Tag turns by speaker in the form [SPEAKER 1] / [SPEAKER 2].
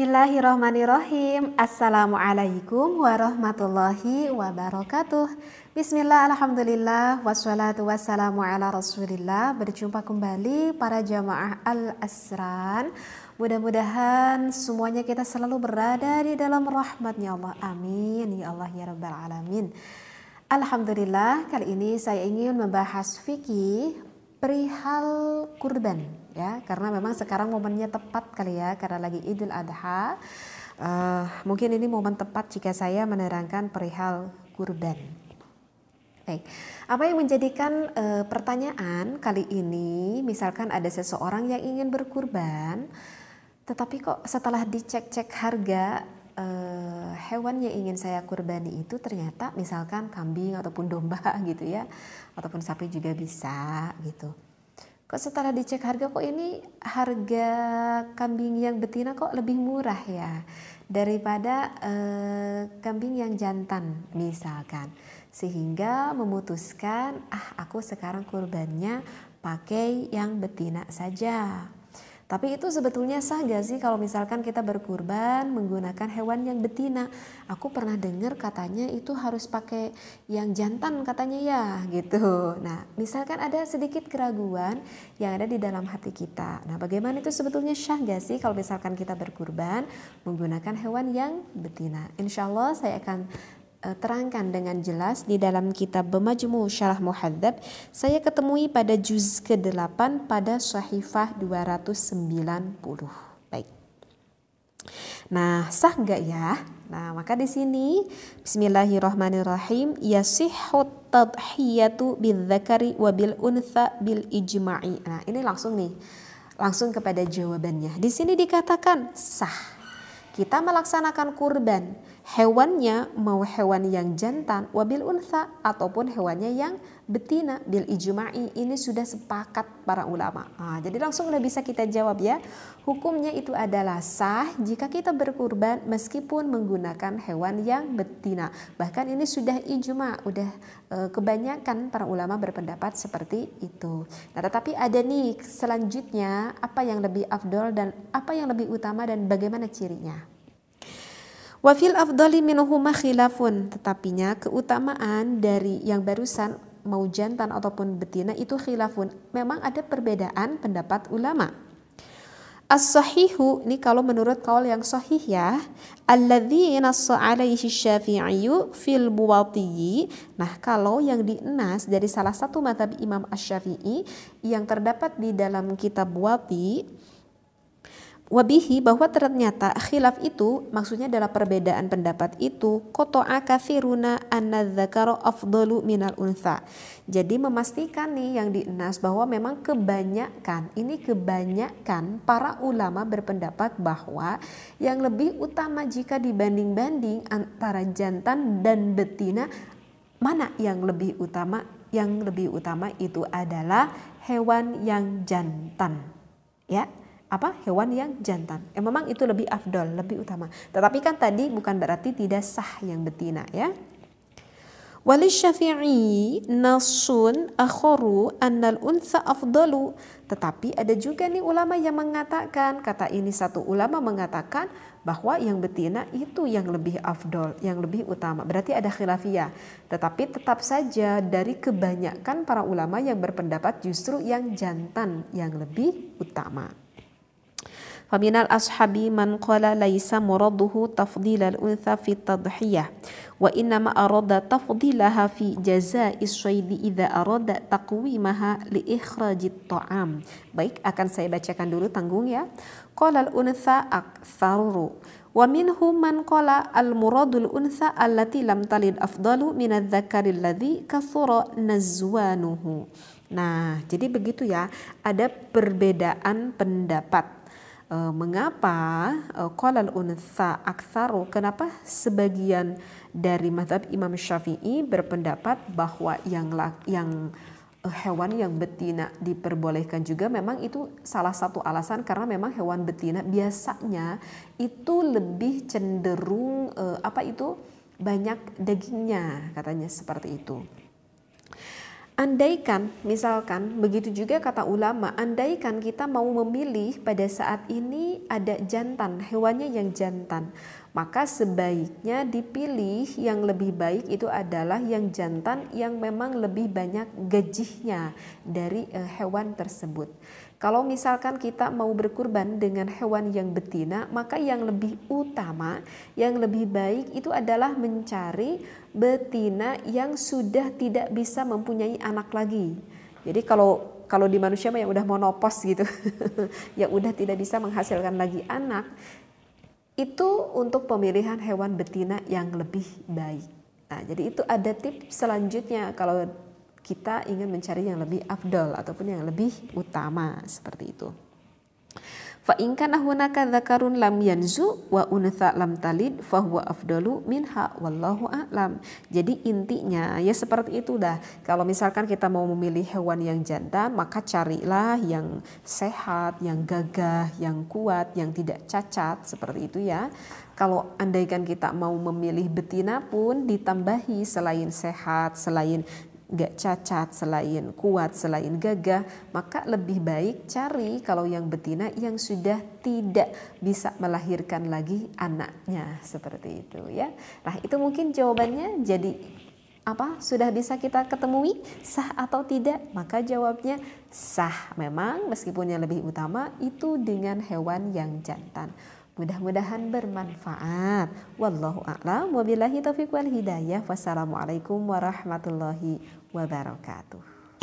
[SPEAKER 1] Bismillahirrahmanirrahim. Assalamualaikum warahmatullahi wabarakatuh. Bismillah, alhamdulillah, wassalatu wassalamu ala rasulillah. Berjumpa kembali para jamaah Al-Asran. Mudah-mudahan semuanya kita selalu berada di dalam rahmatnya Allah. Amin. Ya Allah, ya Rabbal Alamin. Alhamdulillah, kali ini saya ingin membahas fikih perihal kurban ya karena memang sekarang momennya tepat kali ya karena lagi Idul Adha uh, mungkin ini momen tepat jika saya menerangkan perihal kurban baik apa yang menjadikan e, pertanyaan kali ini misalkan ada seseorang yang ingin berkurban tetapi kok setelah dicek-cek harga uh, hewan yang ingin saya kurbani itu ternyata misalkan kambing ataupun domba gitu ya ataupun sapi juga bisa gitu kok setelah dicek harga kok ini harga kambing yang betina kok lebih murah ya daripada eh, kambing yang jantan misalkan sehingga memutuskan ah aku sekarang kurbannya pakai yang betina saja tapi itu sebetulnya sah gak sih kalau misalkan kita berkurban menggunakan hewan yang betina? Aku pernah dengar katanya itu harus pakai yang jantan katanya ya gitu. Nah misalkan ada sedikit keraguan yang ada di dalam hati kita. Nah bagaimana itu sebetulnya sah gak sih kalau misalkan kita berkurban menggunakan hewan yang betina? Insya Allah saya akan Eh, terangkan dengan jelas di dalam kitab Bemajmu Syarah Muhadzab saya ketemui pada juz ke-8 pada sahifah 290 baik nah sah enggak ya nah maka di sini bismillahirrahmanirrahim yasihhu tadhiyatu bidzakari wabil untha bil ijma'i nah ini langsung nih langsung kepada jawabannya di sini dikatakan sah kita melaksanakan kurban hewannya mau hewan yang jantan wabil unsa ataupun hewannya yang betina bil ijma'i ini sudah sepakat para ulama nah, jadi langsung udah bisa kita jawab ya hukumnya itu adalah sah jika kita berkurban meskipun menggunakan hewan yang betina bahkan ini sudah ijma udah e, kebanyakan para ulama berpendapat seperti itu nah tetapi ada nih selanjutnya apa yang lebih afdol dan apa yang lebih utama dan bagaimana cirinya Wafil afdali minuhuma khilafun, tetapinya keutamaan dari yang barusan mau jantan ataupun betina itu khilafun. Memang ada perbedaan pendapat ulama. As-sahihu, ini kalau menurut kaul yang sahih ya, Alladhi nassa alaihi syafi'iyu fil muwatiyi. Nah, kalau yang dienas dari salah satu matab Imam as syafii yang terdapat di dalam kitab buwati. Wabihi bahwa ternyata khilaf itu maksudnya adalah perbedaan pendapat itu koto akathiruna anna dzakaro afdalu minal unsa. Jadi memastikan nih yang di bahwa memang kebanyakan ini kebanyakan para ulama berpendapat bahwa yang lebih utama jika dibanding-banding antara jantan dan betina mana yang lebih utama? Yang lebih utama itu adalah hewan yang jantan. Ya, apa hewan yang jantan. Ya, memang itu lebih afdol, lebih utama. Tetapi kan tadi bukan berarti tidak sah yang betina ya. Wali syafi'i nasun akhoru annal unsa afdalu. Tetapi ada juga nih ulama yang mengatakan, kata ini satu ulama mengatakan bahwa yang betina itu yang lebih afdol, yang lebih utama. Berarti ada khilafiyah. Tetapi tetap saja dari kebanyakan para ulama yang berpendapat justru yang jantan yang lebih utama. Faminal ashabi man qala laisa muraduhu tafdila al-untha fi tadhiyah wa inna ma arada tafdilaha fi jaza'i syaidi idza arada taqwimaha li ikhraji ta'am. Baik, akan saya bacakan dulu tanggung ya. Qala al-untha aktsaru wa minhum man qala al muradul untha allati lam talid afdalu min adh-dhakari alladhi kathura nazwanuhu nah jadi begitu ya ada perbedaan pendapat uh, mengapa eh, qalal unta unsa aksaru kenapa sebagian dari mazhab Imam Syafi'i berpendapat bahwa yang yang eh, hewan yang betina diperbolehkan juga memang itu salah satu alasan karena memang hewan betina biasanya itu lebih cenderung uh, apa itu banyak dagingnya katanya seperti itu. Andaikan, misalkan, begitu juga kata ulama, andaikan kita mau memilih pada saat ini ada jantan, hewannya yang jantan, maka sebaiknya dipilih yang lebih baik itu adalah yang jantan yang memang lebih banyak gejihnya dari eh, hewan tersebut. Kalau misalkan kita mau berkurban dengan hewan yang betina, maka yang lebih utama, yang lebih baik itu adalah mencari betina yang sudah tidak bisa mempunyai anak lagi. Jadi kalau kalau di manusia mah yang udah monopos gitu, yang udah tidak bisa menghasilkan lagi anak, itu untuk pemilihan hewan betina yang lebih baik. Nah, jadi itu ada tips selanjutnya kalau kita ingin mencari yang lebih afdol ataupun yang lebih utama seperti itu. Fa in kana hunaka dzakarun lam yanzu wa unsa lam talid huwa afdalu minha wallahu a'lam. Jadi intinya ya seperti itu dah. Kalau misalkan kita mau memilih hewan yang jantan, maka carilah yang sehat, yang gagah, yang kuat, yang tidak cacat seperti itu ya. Kalau andaikan kita mau memilih betina pun ditambahi selain sehat, selain gak cacat, selain kuat, selain gagah, maka lebih baik cari kalau yang betina yang sudah tidak bisa melahirkan lagi anaknya seperti itu ya. Nah itu mungkin jawabannya. Jadi apa sudah bisa kita ketemui sah atau tidak maka jawabnya sah memang meskipun yang lebih utama itu dengan hewan yang jantan Mudah-mudahan bermanfaat. Wallahu a'lam wabillahi taufiq wal hidayah. Wassalamualaikum warahmatullahi wabarakatuh.